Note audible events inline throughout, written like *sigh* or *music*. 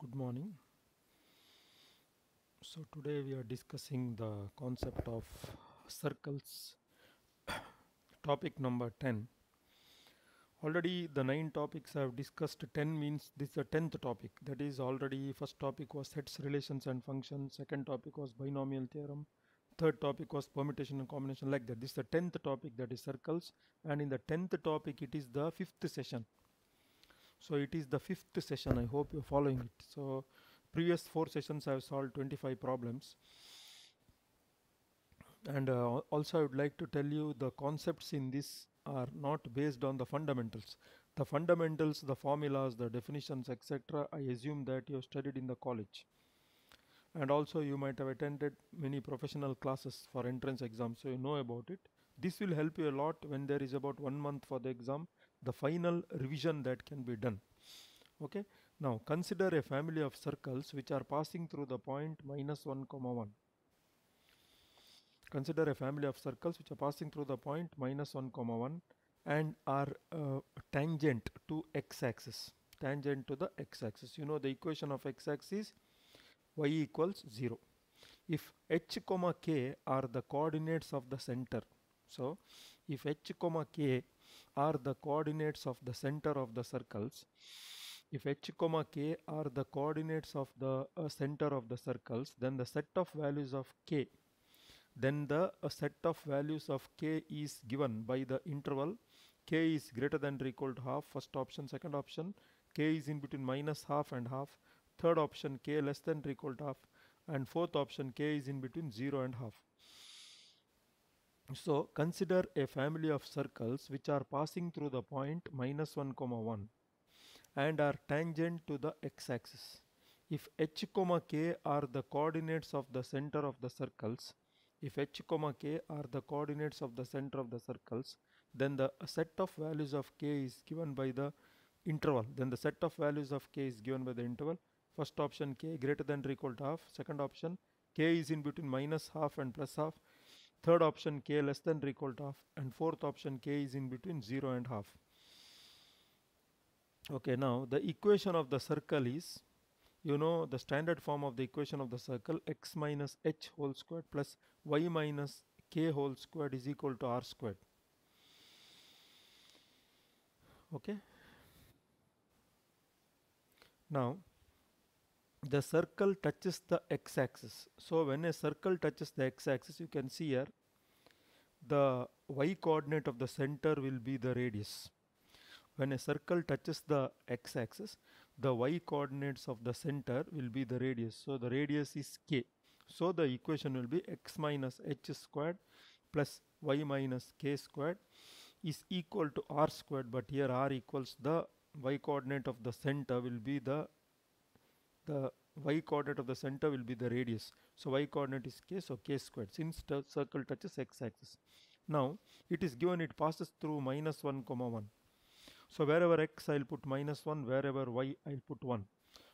good morning so today we are discussing the concept of circles *coughs* topic number 10 already the nine topics i have discussed 10 means this is the 10th topic that is already first topic was sets relations and functions second topic was binomial theorem third topic was permutation and combination like that this is the 10th topic that is circles and in the 10th topic it is the fifth session so it is the fifth session. I hope you're following it. So previous four sessions I've solved 25 problems. And uh, also I would like to tell you the concepts in this are not based on the fundamentals. The fundamentals, the formulas, the definitions, etc. I assume that you have studied in the college. And also you might have attended many professional classes for entrance exams, so you know about it. This will help you a lot when there is about one month for the exam the final revision that can be done okay now consider a family of circles which are passing through the point minus 1 comma 1 consider a family of circles which are passing through the point minus 1 comma 1 and are uh, tangent to x-axis tangent to the x-axis you know the equation of x-axis y equals 0 if h comma k are the coordinates of the center so if h comma k are the coordinates of the center of the circles if h comma k are the coordinates of the uh, center of the circles then the set of values of k then the uh, set of values of k is given by the interval k is greater than or equal to half first option second option k is in between minus half and half third option k less than or equal to half and fourth option k is in between 0 and half so consider a family of circles which are passing through the point minus 1 comma 1 and are tangent to the x-axis. If h comma k are the coordinates of the center of the circles, if h comma k are the coordinates of the center of the circles, then the set of values of k is given by the interval. Then the set of values of k is given by the interval. First option k greater than or equal to half. Second option k is in between minus half and plus half third option k less than or equal to half and fourth option k is in between 0 and half okay now the equation of the circle is you know the standard form of the equation of the circle x minus h whole squared plus y minus k whole squared is equal to r squared okay now the circle touches the x-axis so when a circle touches the x-axis you can see here the y coordinate of the center will be the radius when a circle touches the x-axis the y coordinates of the center will be the radius so the radius is k so the equation will be x minus h squared plus y minus k squared is equal to r squared but here r equals the y coordinate of the center will be the the y coordinate of the center will be the radius. So y coordinate is k, so k squared since the circle touches x axis. Now it is given it passes through minus 1 comma 1. So wherever x I will put minus 1, wherever y I will put 1.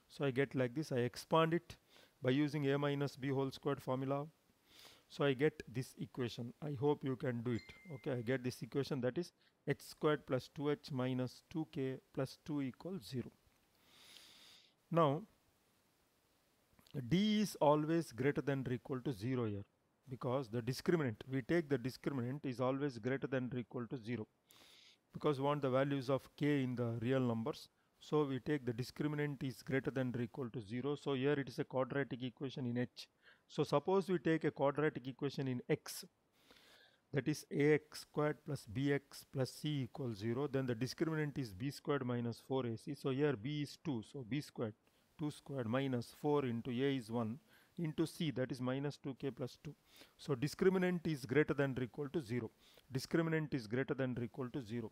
So I get like this, I expand it by using a minus b whole squared formula. So I get this equation. I hope you can do it. Okay, I get this equation that is h squared plus 2h minus 2k plus 2 equals 0. Now d is always greater than or equal to 0 here because the discriminant we take the discriminant is always greater than or equal to 0 because we want the values of k in the real numbers so we take the discriminant is greater than or equal to 0 so here it is a quadratic equation in h so suppose we take a quadratic equation in x that is ax squared plus bx plus c equals 0 then the discriminant is b squared minus 4ac so here b is 2 so b squared 2 squared minus 4 into a is 1 into c that is minus 2k plus 2. So discriminant is greater than or equal to 0. Discriminant is greater than or equal to 0.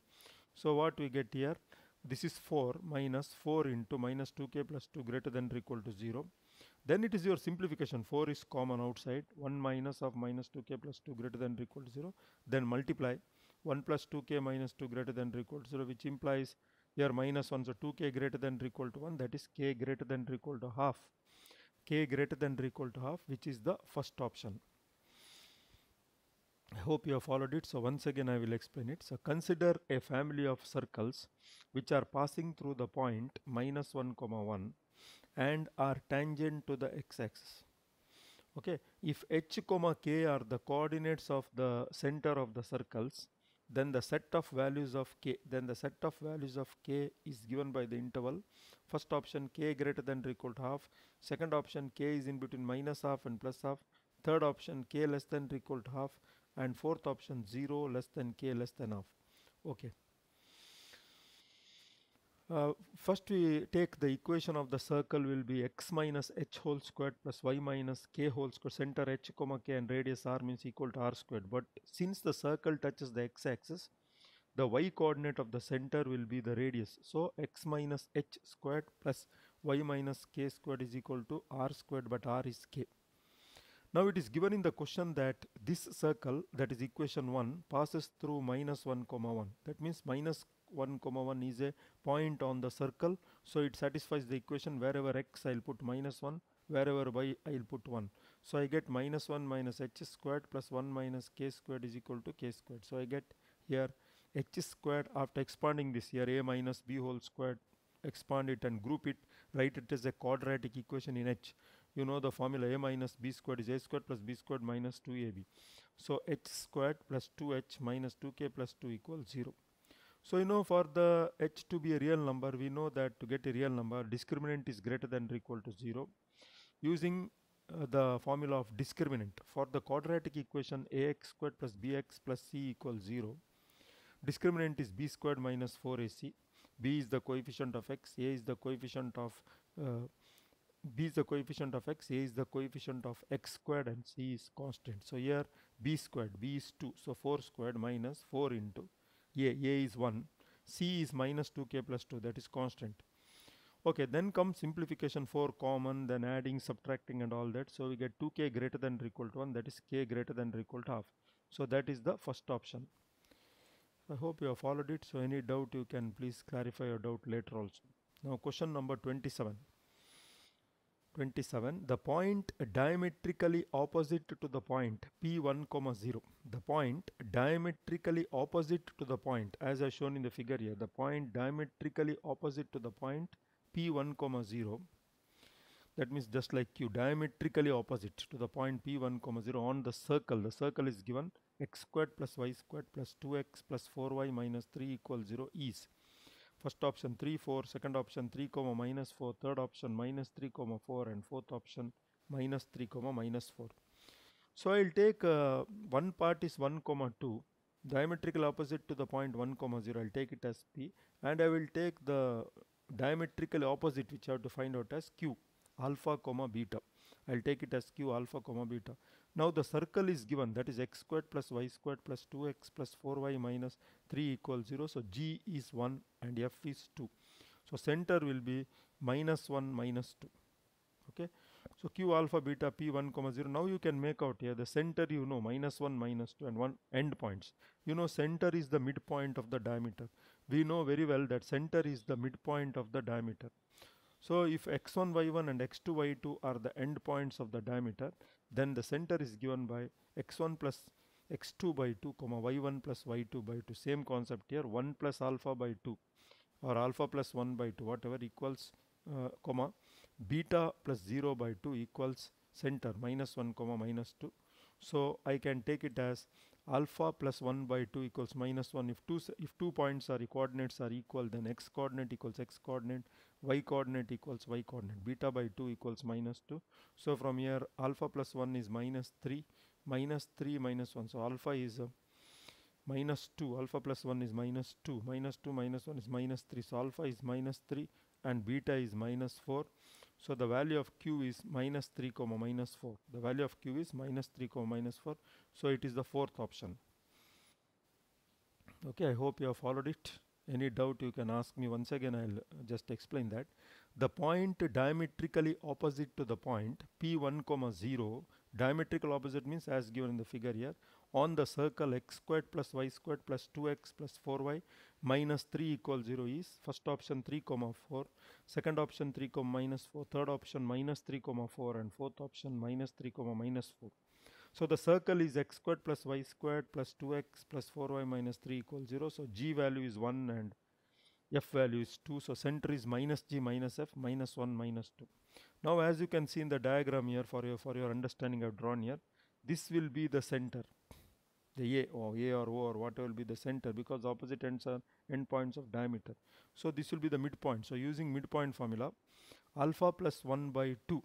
So what we get here this is 4 minus 4 into minus 2k plus 2 greater than or equal to 0. Then it is your simplification 4 is common outside 1 minus of minus 2k plus 2 greater than or equal to 0 then multiply 1 plus 2k minus 2 greater than or equal to 0 which implies here minus 1 so 2k greater than or equal to 1 that is k greater than or equal to half k greater than or equal to half which is the first option I hope you have followed it so once again I will explain it so consider a family of circles which are passing through the point minus 1 comma 1 and are tangent to the x-axis okay if h comma k are the coordinates of the center of the circles then the set of values of k then the set of values of k is given by the interval first option k greater than or equal to half second option k is in between minus half and plus half third option k less than or equal to half and fourth option 0 less than k less than half okay uh, first we take the equation of the circle will be x minus h whole squared plus y minus k whole squared center h comma k and radius r means equal to r squared but since the circle touches the x-axis the y coordinate of the center will be the radius so x minus h squared plus y minus k squared is equal to r squared but r is k now it is given in the question that this circle that is equation 1 passes through minus 1 comma 1 that means minus 1 comma 1 is a point on the circle so it satisfies the equation wherever x I'll put minus 1 wherever y I'll put 1 so I get minus 1 minus h squared plus 1 minus k squared is equal to k squared so I get here h squared after expanding this here a minus b whole squared expand it and group it write it as a quadratic equation in h you know the formula a minus b squared is a squared plus b squared minus 2ab so h squared plus 2h minus 2k plus 2 equals 0 so you know for the h to be a real number, we know that to get a real number, discriminant is greater than or equal to 0. Using uh, the formula of discriminant for the quadratic equation ax squared plus bx plus c equals 0, discriminant is b squared minus 4ac, b is the coefficient of x, a is the coefficient of uh, b is the coefficient of x, a is the coefficient of x squared and c is constant. So here b squared, b is 2, so 4 squared minus 4 into a a is 1 c is minus 2k plus 2 that is constant okay then comes simplification for common then adding subtracting and all that so we get 2k greater than or equal to 1 that is k greater than or equal to half so that is the first option i hope you have followed it so any doubt you can please clarify your doubt later also now question number 27 27 the point diametrically opposite to the point p1 comma 0 the point diametrically opposite to the point as I shown in the figure here the point diametrically opposite to the point p1 comma 0 that means just like q diametrically opposite to the point p1 comma 0 on the circle the circle is given x squared plus y squared plus 2x plus 4y minus 3 equals 0 is first option 3 4 second option 3 comma minus 4 third option minus 3 comma 4 and fourth option minus 3 comma minus 4 so i'll take uh, one part is 1 comma 2 diametrical opposite to the point 1 comma 0 i'll take it as p and i will take the diametrical opposite which i have to find out as q alpha comma beta I'll take it as q alpha comma beta. Now the circle is given that is x squared plus y squared plus 2x plus 4y minus 3 equals 0. So g is 1 and f is 2. So center will be minus 1 minus 2. Okay. So q alpha beta p1 comma 0. Now you can make out here the center you know minus 1 minus 2 and 1 end points. You know center is the midpoint of the diameter. We know very well that center is the midpoint of the diameter. So if x1, y1 and x2, y2 are the end points of the diameter, then the center is given by x1 plus x2 by 2 comma y1 plus y2 by 2 same concept here 1 plus alpha by 2 or alpha plus 1 by 2 whatever equals uh, comma beta plus 0 by 2 equals center minus 1 comma minus 2 so I can take it as alpha plus 1 by 2 equals minus 1 if two if two points are coordinates are equal then x coordinate equals x coordinate y coordinate equals y coordinate beta by 2 equals minus 2 so from here alpha plus 1 is minus 3 minus 3 minus 1 so alpha is uh, minus 2 alpha plus 1 is minus 2 minus 2 minus 1 is minus 3 so alpha is minus 3 and beta is minus 4 so the value of q is minus 3 comma minus 4 the value of q is minus 3 comma minus 4 so it is the fourth option okay i hope you have followed it any doubt you can ask me once again I'll just explain that the point diametrically opposite to the point p1 comma 0 diametrical opposite means as given in the figure here on the circle x squared plus y squared plus 2x plus 4y minus 3 equals 0 is first option 3 comma 4 second option 3 comma minus 4 third option minus 3 comma 4 and fourth option minus 3 comma minus 4 so the circle is x squared plus y squared plus 2x plus 4y minus 3 equals 0. So g value is 1 and f value is 2. So center is minus g minus f minus 1 minus 2. Now as you can see in the diagram here for your, for your understanding I have drawn here. This will be the center. The A or A or O or whatever will be the center because the opposite ends are endpoints of diameter. So this will be the midpoint. So using midpoint formula alpha plus 1 by 2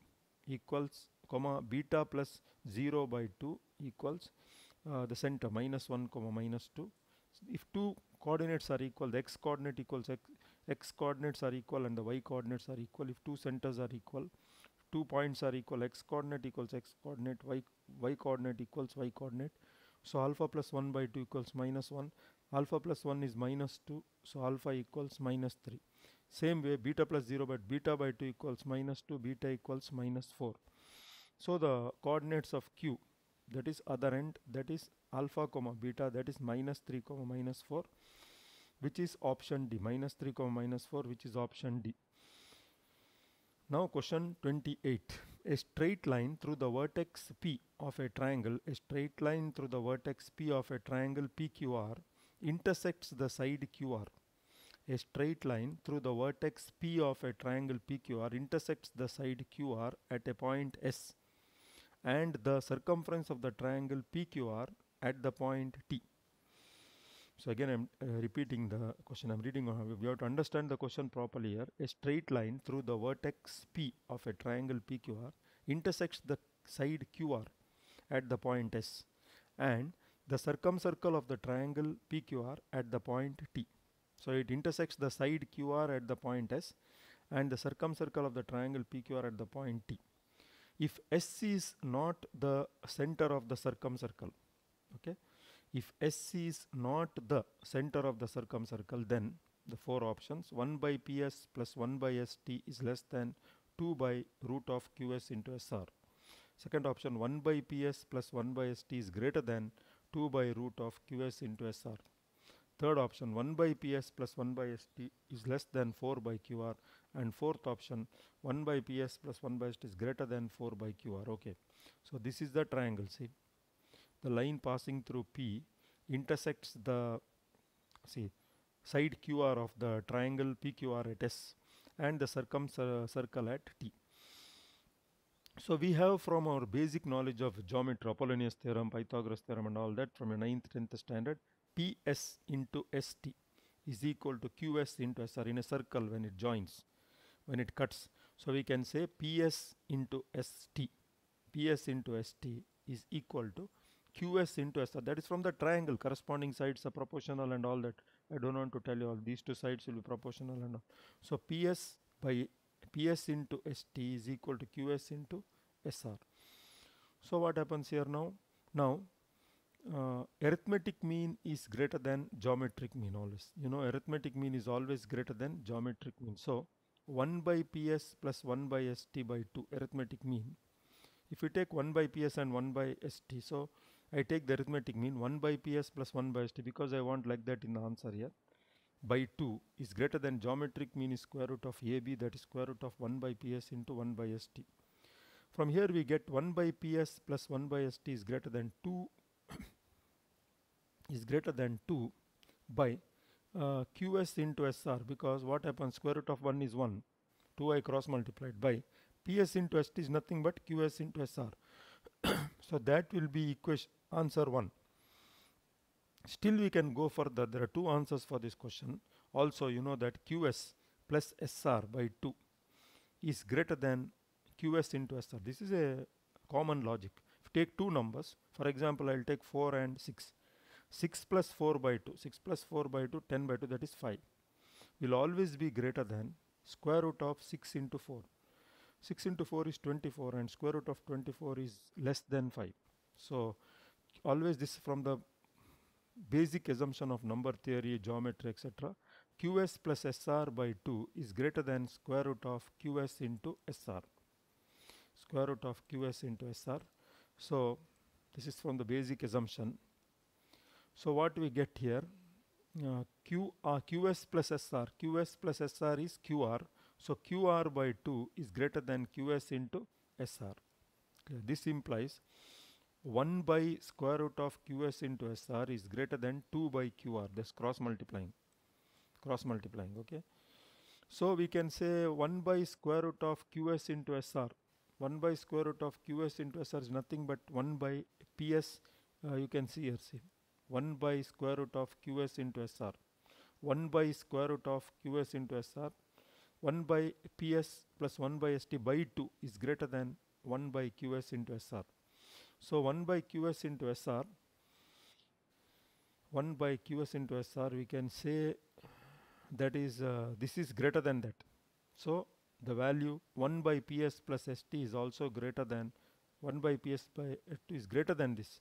equals comma beta plus 0 by 2 equals uh, the center minus 1 comma minus 2 if two coordinates are equal the x coordinate equals x, x coordinates are equal and the y coordinates are equal if two centers are equal two points are equal x coordinate equals x coordinate y y coordinate equals y coordinate so alpha plus 1 by 2 equals minus 1 alpha plus 1 is minus 2 so alpha equals minus 3 same way beta plus 0 but beta by 2 equals minus 2 beta equals minus 4 so the coordinates of Q that is other end that is alpha comma beta that is minus 3 comma minus 4 which is option D minus 3 comma minus 4 which is option D. Now question 28 a straight line through the vertex P of a triangle a straight line through the vertex P of a triangle PQR intersects the side QR a straight line through the vertex P of a triangle PQR intersects the side QR at a point S and the circumference of the triangle PQR at the point T. So again I'm uh, repeating the question I'm reading uh, we have to understand the question properly here a straight line through the vertex P of a triangle PQR intersects the side QR at the point S and the circumcircle of the triangle PQR at the point T. So it intersects the side QR at the point S and the circumcircle of the triangle PQR at the point T if SC is not the center of the circumcircle, okay, if SC is not the center of the circumcircle, then the four options 1 by PS plus 1 by ST is less than 2 by root of QS into SR. Second option 1 by PS plus 1 by ST is greater than 2 by root of QS into SR. Third option 1 by PS plus 1 by ST is less than 4 by QR and fourth option 1 by PS plus 1 by ST is greater than 4 by QR. Okay. So this is the triangle see. The line passing through P intersects the see side QR of the triangle PQR at S and the circumcircle uh, at T. So we have from our basic knowledge of geometry, Apollonius theorem, Pythagoras theorem and all that from your 9th, 10th standard PS into ST is equal to QS into SR in a circle when it joins, when it cuts. So we can say PS into ST, PS into ST is equal to QS into SR. That is from the triangle. Corresponding sides are proportional and all that. I don't want to tell you all. These two sides will be proportional and all. So PS by PS into ST is equal to QS into SR. So what happens here now? Now uh, arithmetic mean is greater than geometric mean always. You know, arithmetic mean is always greater than geometric mean. So 1 by PS plus 1 by ST by 2 arithmetic mean. If you take 1 by PS and 1 by ST, so I take the arithmetic mean 1 by PS plus 1 by ST because I want like that in the answer here by 2 is greater than geometric mean is square root of AB that is square root of 1 by PS into 1 by ST. From here we get 1 by PS plus 1 by ST is greater than 2 is greater than 2 by uh, QS into SR because what happens square root of 1 is 1 2i cross multiplied by PS into ST is nothing but QS into SR *coughs* so that will be equation answer 1 still we can go further there are two answers for this question also you know that QS plus SR by 2 is greater than QS into SR this is a common logic if take two numbers for example I'll take 4 and 6 6 plus 4 by 2, 6 plus 4 by 2, 10 by 2 that is 5 will always be greater than square root of 6 into 4. 6 into 4 is 24 and square root of 24 is less than 5. So always this from the basic assumption of number theory, geometry etc. QS plus SR by 2 is greater than square root of QS into SR. Square root of QS into SR. So this is from the basic assumption so what we get here, uh, Q, uh, QS plus SR, QS plus SR is QR. So QR by 2 is greater than QS into SR. Okay. This implies 1 by square root of QS into SR is greater than 2 by QR. That's cross multiplying, cross multiplying. Okay. So we can say 1 by square root of QS into SR. 1 by square root of QS into SR is nothing but 1 by PS. Uh, you can see here. See. 1 by square root of qs into sr 1 by square root of qs into sr 1 by ps plus 1 by st by 2 is greater than 1 by qs into sr so 1 by qs into sr 1 by qs into sr we can say that is uh, this is greater than that so the value 1 by ps plus st is also greater than 1 by ps by 2 is greater than this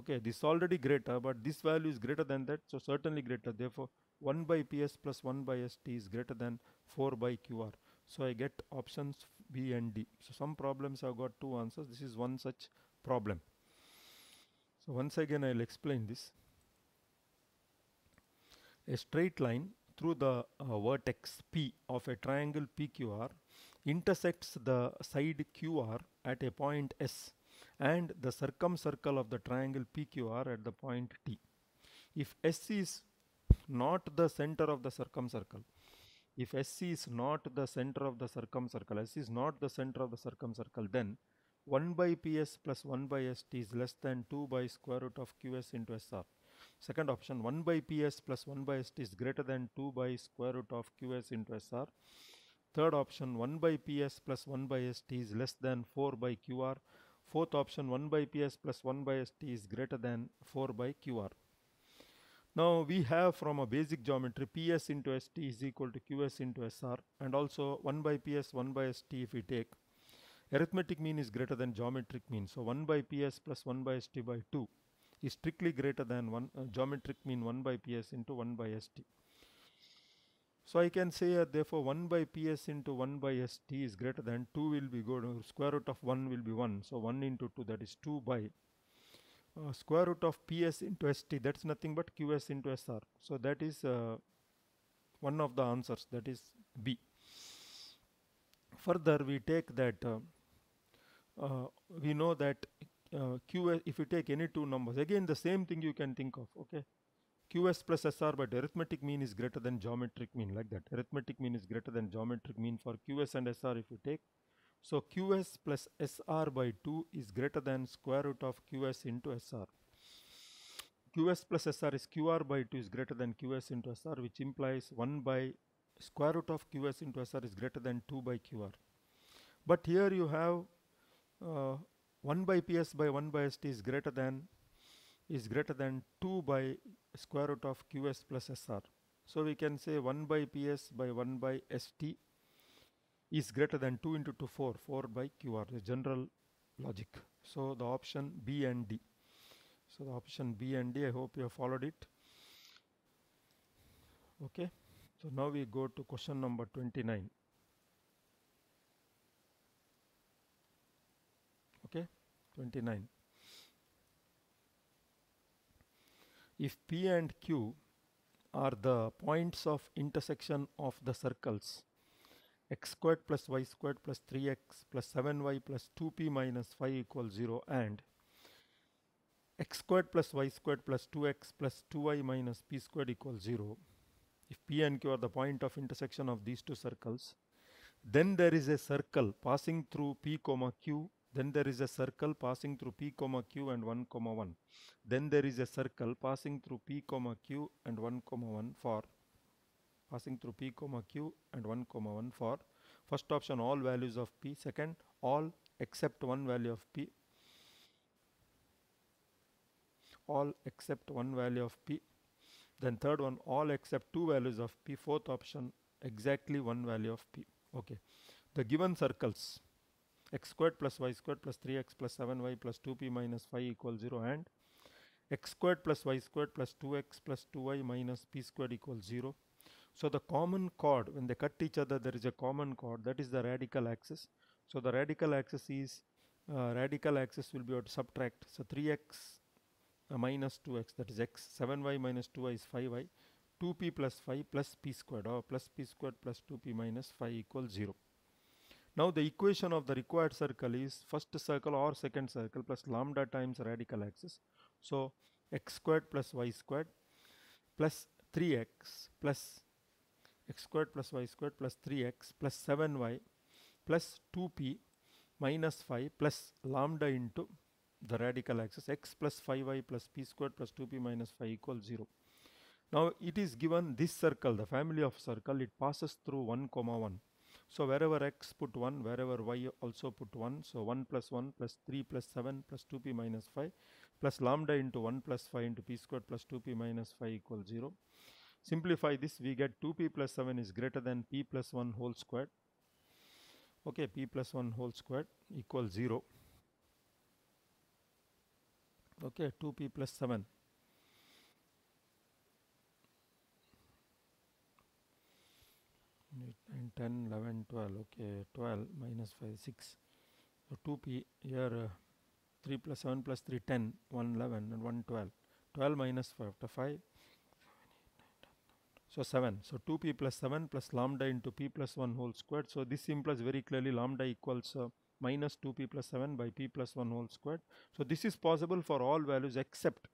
okay this already greater but this value is greater than that so certainly greater therefore 1 by ps plus 1 by st is greater than 4 by qr so i get options b and d so some problems have got two answers this is one such problem so once again i'll explain this a straight line through the uh, vertex p of a triangle pqr intersects the side qr at a point s and the circumcircle of the triangle PQR at the point T. If SC is not the center of the circumcircle, if SC is not the center of the circumcircle, SC is not the center of the circumcircle, then 1 by PS plus 1 by ST is less than 2 by square root of QS into SR. Second option 1 by PS plus 1 by ST is greater than 2 by square root of QS into SR. Third option 1 by PS plus 1 by ST is less than 4 by QR. Fourth option 1 by PS plus 1 by ST is greater than 4 by QR. Now we have from a basic geometry PS into ST is equal to QS into SR and also 1 by PS 1 by ST if we take arithmetic mean is greater than geometric mean so 1 by PS plus 1 by ST by 2 is strictly greater than 1 uh, geometric mean 1 by PS into 1 by ST. So I can say uh, therefore 1 by PS into 1 by ST is greater than 2 will be good square root of 1 will be 1 so 1 into 2 that is 2 by uh, square root of PS into ST that's nothing but QS into SR so that is uh, one of the answers that is B. Further we take that uh, uh, we know that uh, QS if you take any two numbers again the same thing you can think of okay QS plus SR but arithmetic mean is greater than geometric mean like that. Arithmetic mean is greater than geometric mean for QS and SR if you take. So QS plus SR by 2 is greater than square root of QS into SR. QS plus SR is QR by 2 is greater than QS into SR which implies 1 by square root of QS into SR is greater than 2 by QR. But here you have uh, 1 by PS by 1 by ST is greater than is greater than 2 by square root of qs plus sr. So we can say 1 by ps by 1 by st is greater than 2 into 2 4 4 by qr the general logic. So the option B and D. So the option B and D I hope you have followed it. Okay. So now we go to question number 29. Okay. 29. if P and Q are the points of intersection of the circles x squared plus y squared plus 3x plus 7y plus 2p minus 5 equals 0 and x squared plus y squared plus 2x plus 2y minus p squared equals 0 if p and q are the point of intersection of these two circles then there is a circle passing through p comma q then there is a circle passing through P comma Q and 1 comma 1. Then there is a circle passing through P comma Q and 1 comma 1 for passing through P comma Q and 1 comma 1 for first option all values of P second all except one value of P all except one value of P then third one all except two values of P fourth option exactly one value of P okay the given circles x squared plus y squared plus 3x plus 7y plus 2p minus 5 equals 0 and x squared plus y squared plus 2x plus 2y minus p squared equals 0. So the common chord when they cut each other there is a common chord that is the radical axis. So the radical axis is uh, radical axis will be what subtract. So 3x uh, minus 2x that is x 7y minus 2y is 5y 2p plus 5 plus p squared or plus p squared plus 2p minus 5 equals 0. Now the equation of the required circle is first circle or second circle plus lambda times radical axis. So x squared plus y squared plus 3x plus x squared plus y squared plus 3x plus 7y plus 2p minus 5 plus lambda into the radical axis x plus 5y plus p squared plus 2p minus 5 equals 0. Now it is given this circle, the family of circle, it passes through 1 comma 1. So wherever x put 1, wherever y also put 1. So 1 plus 1 plus 3 plus 7 plus 2p minus 5 plus lambda into 1 plus 5 into p squared plus 2p minus 5 equals 0. Simplify this we get 2p plus 7 is greater than p plus 1 whole squared. Okay p plus 1 whole squared equals 0. Okay 2p plus 7 and 10 11 12 okay 12 minus 5 6 so 2 p here uh, 3 plus 7 plus 3 10 111 and 112 12 minus 5 to 5 so 7 so 2p plus 7 plus lambda into p plus 1 whole squared so this implies very clearly lambda equals uh, minus 2p plus 7 by p plus 1 whole squared so this is possible for all values except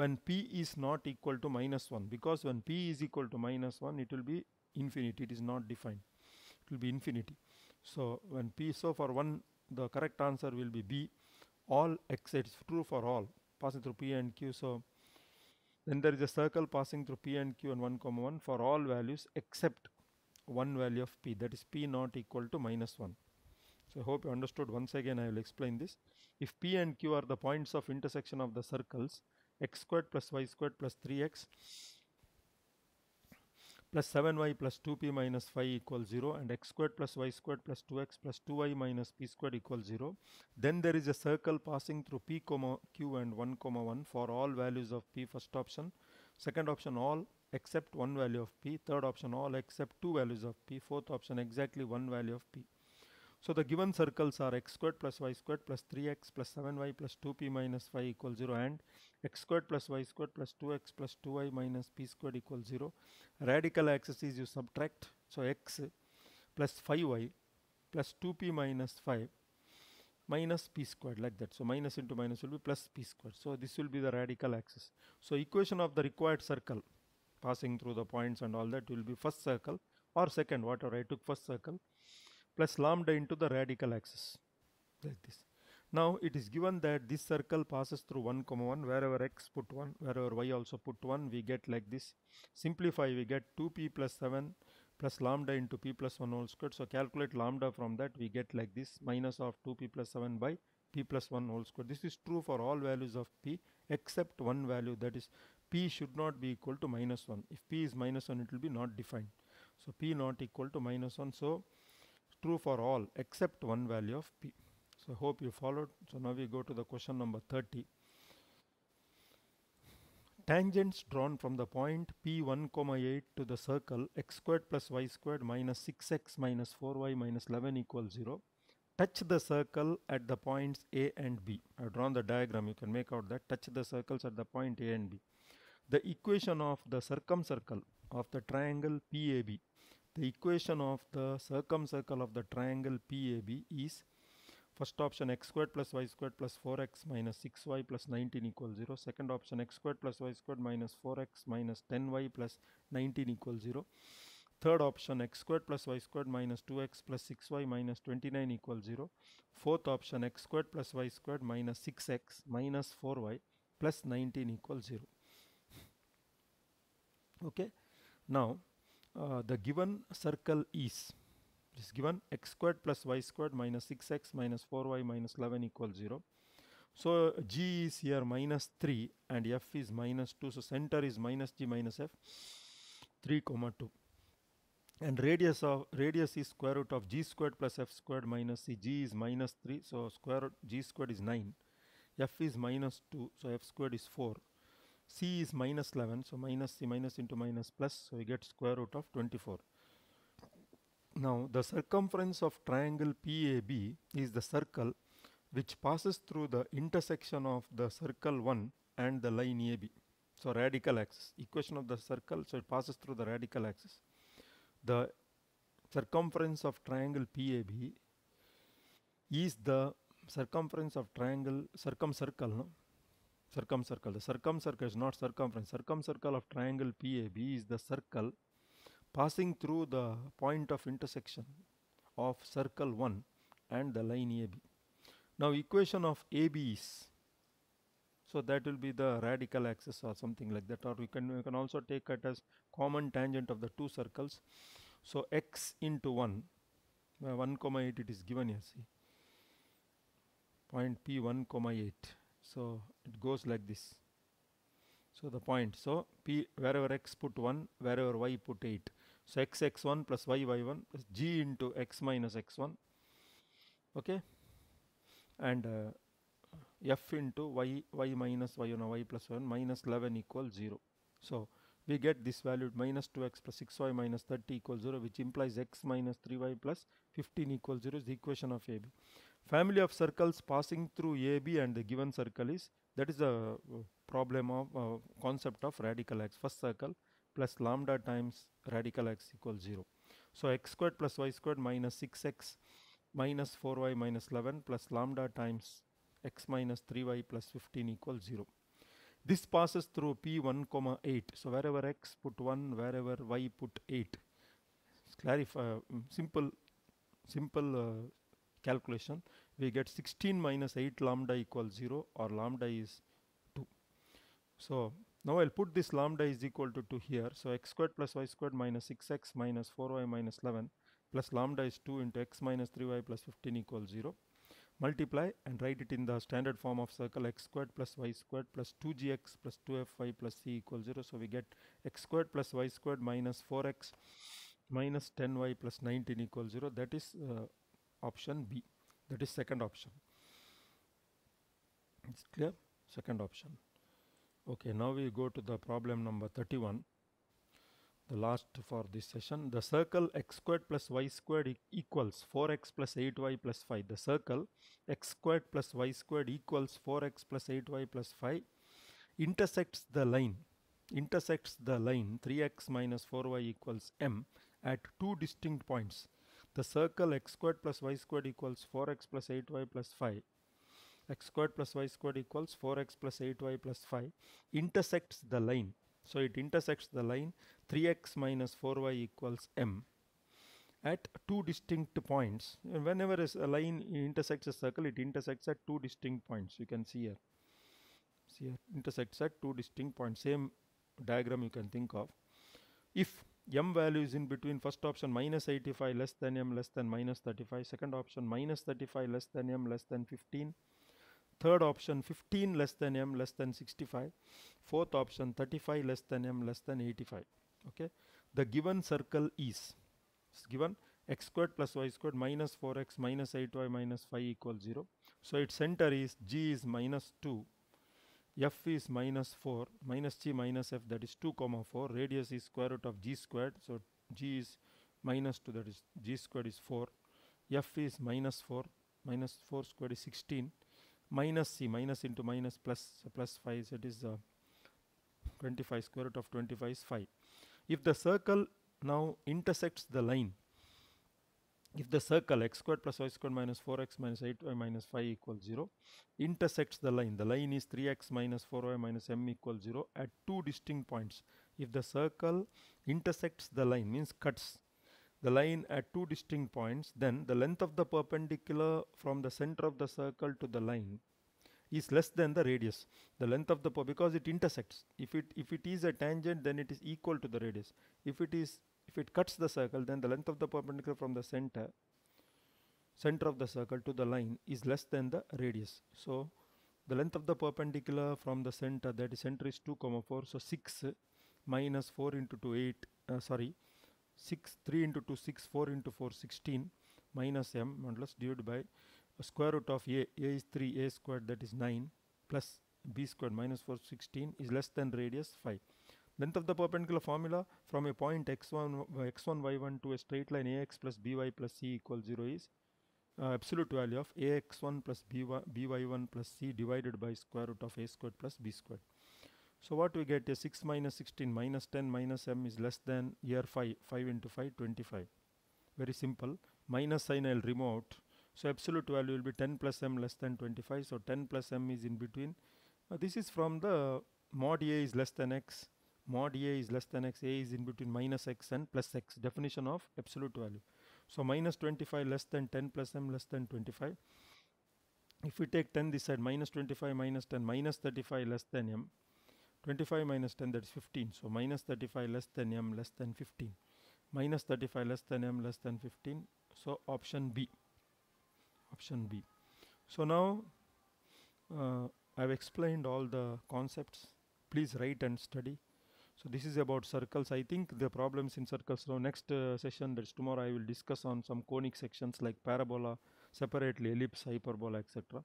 when p is not equal to minus 1 because when p is equal to minus 1 it will be infinity it is not defined it will be infinity so when p so for one the correct answer will be b all x is true for all passing through p and q so then there is a circle passing through p and q and 1 comma 1 for all values except one value of p that is p not equal to minus 1 so I hope you understood once again I will explain this if p and q are the points of intersection of the circles x squared plus y squared plus 3x plus 7y plus 2p minus 5 equals 0 and x squared plus y squared plus 2x plus 2y minus p squared equals 0. Then there is a circle passing through p comma q and 1 comma 1 for all values of p first option, second option all except one value of p, third option all except two values of p, fourth option exactly one value of p. So the given circles are x squared plus y squared plus 3x plus 7y plus 2p minus 5 equals 0 and x squared plus y squared plus 2x plus 2y minus p squared equals 0. Radical axis is you subtract. So x plus 5y plus 2p minus 5 minus p squared like that. So minus into minus will be plus p squared. So this will be the radical axis. So equation of the required circle passing through the points and all that will be first circle or second whatever I took first circle plus lambda into the radical axis like this. Now it is given that this circle passes through 1 comma 1 wherever x put 1 wherever y also put 1 we get like this simplify we get 2p plus 7 plus lambda into p plus 1 whole squared so calculate lambda from that we get like this minus of 2p plus 7 by p plus 1 whole squared this is true for all values of p except one value that is p should not be equal to minus 1 if p is minus 1 it will be not defined so p not equal to minus 1 so true for all except one value of p. So hope you followed. So now we go to the question number 30. Tangents drawn from the point p1 comma 8 to the circle x squared plus y squared minus 6x minus 4y minus 11 equals 0. Touch the circle at the points a and b. I have drawn the diagram. You can make out that. Touch the circles at the point a and b. The equation of the circumcircle of the triangle PAB the equation of the circumcircle of the triangle PAB is first option x squared plus y squared plus 4x minus 6y plus 19 equals 0 second option x squared plus y squared minus 4x minus 10y plus 19 equals 0 third option x squared plus y squared minus 2x plus 6y minus 29 equals 0 fourth option x squared plus y squared minus 6x minus 4y plus 19 equals 0 okay now uh, the given circle is is given x squared plus y squared minus 6x minus 4y minus 11 equals 0 so g is here minus 3 and f is minus 2 so center is minus g minus f 3 comma 2 and radius of radius is square root of g squared plus f squared minus c g is minus 3 so square root g squared is 9 f is minus 2 so f squared is 4 c is minus 11 so minus c minus into minus plus so we get square root of 24 now the circumference of triangle PAB is the circle which passes through the intersection of the circle 1 and the line AB so radical axis equation of the circle so it passes through the radical axis the circumference of triangle PAB is the circumference of triangle circumcircle no? circumcircle. The circumcircle is not circumference. Circumcircle of triangle PAB is the circle passing through the point of intersection of circle 1 and the line AB. Now equation of AB is so that will be the radical axis or something like that or we can we can also take it as common tangent of the two circles. So x into 1 where uh, 1 comma 8 it is given here see point p 1 comma 8 so it goes like this so the point so p wherever x put 1 wherever y put 8 so x x1 plus y y1 plus g into x minus x1 okay and uh, f into y y minus y1 y plus 1 minus 11 equals 0 so we get this value minus 2x plus 6y minus 30 equals 0 which implies x minus 3y plus 15 equals 0 is the equation of ab family of circles passing through AB and the given circle is that is the uh, problem of uh, concept of radical x first circle plus lambda times radical x equals 0. So x squared plus y squared minus 6x minus 4y minus 11 plus lambda times x minus 3y plus 15 equals 0. This passes through P1 comma 8. So wherever x put 1, wherever y put 8. Clarify, uh, mm, simple, simple uh, calculation we get 16 minus 8 lambda equals 0 or lambda is 2 so now I'll put this lambda is equal to 2 here so x squared plus y squared minus 6x minus 4y minus 11 plus lambda is 2 into x minus 3y plus 15 equals 0 multiply and write it in the standard form of circle x squared plus y squared plus 2gx plus 2fy plus c equals 0 so we get x squared plus y squared minus 4x minus 10y plus 19 equals 0 that is uh, option B that is second option it's clear second option okay now we go to the problem number 31 the last for this session the circle x squared plus y squared e equals 4x plus 8y plus 5 the circle x squared plus y squared equals 4x plus 8y plus 5 intersects the line intersects the line 3x minus 4y equals m at two distinct points the circle x squared plus y squared equals 4x plus 8y plus 5 x squared plus y squared equals 4x plus 8y plus 5 intersects the line. So it intersects the line 3x minus 4y equals m at two distinct points. Whenever a line intersects a circle, it intersects at two distinct points. You can see here. See here, intersects at two distinct points. Same diagram you can think of. If m value is in between first option minus 85 less than m less than minus 35 second option minus 35 less than m less than 15 third option 15 less than m less than 65 fourth option 35 less than m less than 85 okay the given circle is given x squared plus y squared minus 4x minus 8y minus 5 equals 0 so its center is g is minus 2 f is minus 4 minus g minus f that is 2 comma 4 radius is square root of g squared so g is minus 2 that is g squared is 4 f is minus 4 minus 4 squared is 16 minus c minus into minus plus so plus 5 so it is uh, 25 square root of 25 is 5 if the circle now intersects the line if the circle x squared plus y squared minus 4x minus 8y minus 5 equals 0 intersects the line, the line is 3x minus 4y minus m equals 0 at two distinct points. If the circle intersects the line means cuts the line at two distinct points then the length of the perpendicular from the center of the circle to the line is less than the radius the length of the because it intersects if it if it is a tangent then it is equal to the radius if it is if it cuts the circle then the length of the perpendicular from the center center of the circle to the line is less than the radius so the length of the perpendicular from the center that is center is 2 comma 4 so 6 minus 4 into 2 8 uh, sorry 6 3 into 2 6 4 into 4 16 minus m modulus divided by square root of a a is 3 a squared that is 9 plus b squared minus 4 16 is less than radius 5 length of the perpendicular formula from a point x1 x1 y1 to a straight line ax plus by plus c equals 0 is uh, absolute value of ax1 plus by, by1 plus c divided by square root of a squared plus b squared. So what we get is 6 minus 16 minus 10 minus m is less than here 5, 5 into 5, 25. Very simple. Minus sign I'll remove out. So absolute value will be 10 plus m less than 25. So 10 plus m is in between. Uh, this is from the mod a is less than x mod a is less than x, a is in between minus x and plus x, definition of absolute value. So minus 25 less than 10 plus m less than 25. If we take 10 this side, minus 25 minus 10 minus 35 less than m, 25 minus 10 that is 15. So minus 35 less than m less than 15, minus 35 less than m less than 15. So option B, option B. So now uh, I've explained all the concepts. Please write and study. So this is about circles. I think the problems in circles. So next uh, session, that's tomorrow, I will discuss on some conic sections like parabola, separately ellipse, hyperbola, etc.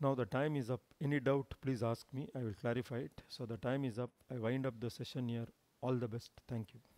Now the time is up. Any doubt, please ask me. I will clarify it. So the time is up. I wind up the session here. All the best. Thank you.